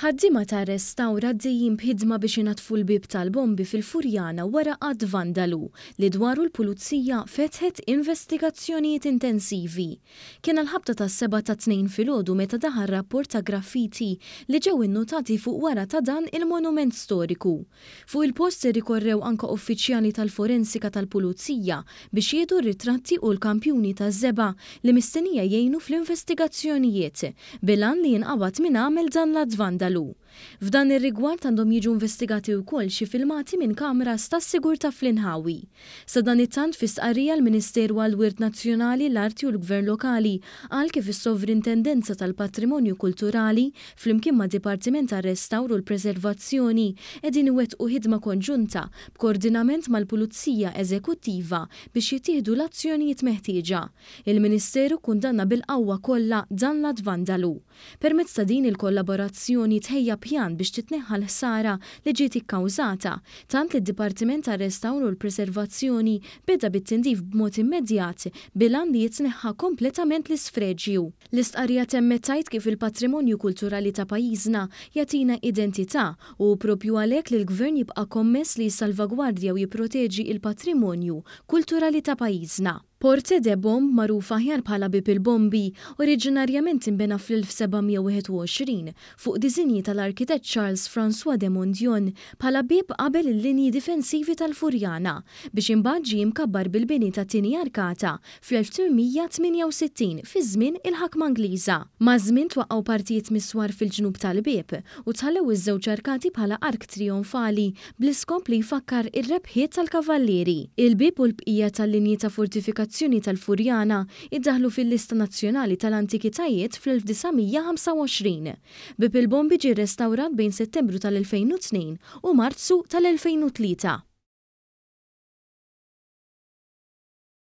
Ħaddima ta' restawra d bħidma biex inatfu l-bib tal-bombi fil-Furjana wara għad vandalu li dwaru l-pulizija fetħet investigazzjonijiet intensivi. Kien l-ħabta ta' seba ta' tnejn fil meta daħar rapport ta' graffiti li ġew innotati fuq wara ta' dan il-monument storiku. Fuq il-post rikorrew anka uffiċjali tal-forensika tal-pulizija biex jiedu ritratti u l-kampjuni ta' zeba li mistennija jgħinu fl-investigazzjonijiet bilan li jinqabad min għamel dan l-advandalu jaloux. F'dan ir-rigward għandhom jiġu investigati wkoll xi filmati minn Kamra tas-sigurta fl-inħawi. Sa dan it-tant fi sqarrija l-Ministeru għall-Wirt Nazzjonali l-Arti u l-Gvern Lokali għal kif is-Sovrintendenza tal-Patrimonju Kulturali flimkien ma' Dipartiment tar-Restawru l-Preservazzjoni qegħdin u ħidma konġunta b'koordinament mal-Pulizija Eżekuttiva biex jittieħdu l-azzjonijiet meħtieġa. Il-Ministeru kundanna bil-qawwa kollha dan l-advandalu. Permezz ta' din il-kollaborazzjoni tħejja pjan biex titneħħa l-ħsara li ġiet ikkawżata, tant li d-Dipartiment tar-Restawru l-Preservazzjoni beda bit-tindif b'mod immedjat bilan li jitneħħa kompletament l-isfreġju. L-istqarrija temmet tajt kif il-patrimonju kulturali ta' pajjiżna jatina identità u propju għalhekk li l-Gvern jibqa' kommess li jsalvagwardja u jipproteġi il-patrimonju kulturali ta' pajjiżna. Porte de Bomb magħrufa ħjar bħala bib il-bombi oriġinarjament imbena fl-1721 fuq diżinji tal arkitet Charles François de Mondion bħala bib qabel il-linji difensivi tal-Furjana biex imbaġi ġie bil-bini ta' tini arkata fl-1868 fi żmien il-ħakma Ingliża. Ma' żmien twaqgħu partijiet miswar fil-ġnub tal-bib u tħallew iż-żewġ arkati bħala ark trionfali bl-iskop li jfakkar ir-rebħiet tal-kavalleri. Il-bib u l-bqija tal-linji ta' fortifikazzjoni l tal-Furjana iddaħlu fil-lista nazzjonali tal-antikitajiet fl-1925. Bib il-bombi ġi restawrat bejn settembru tal-2002 u marzu tal-2003.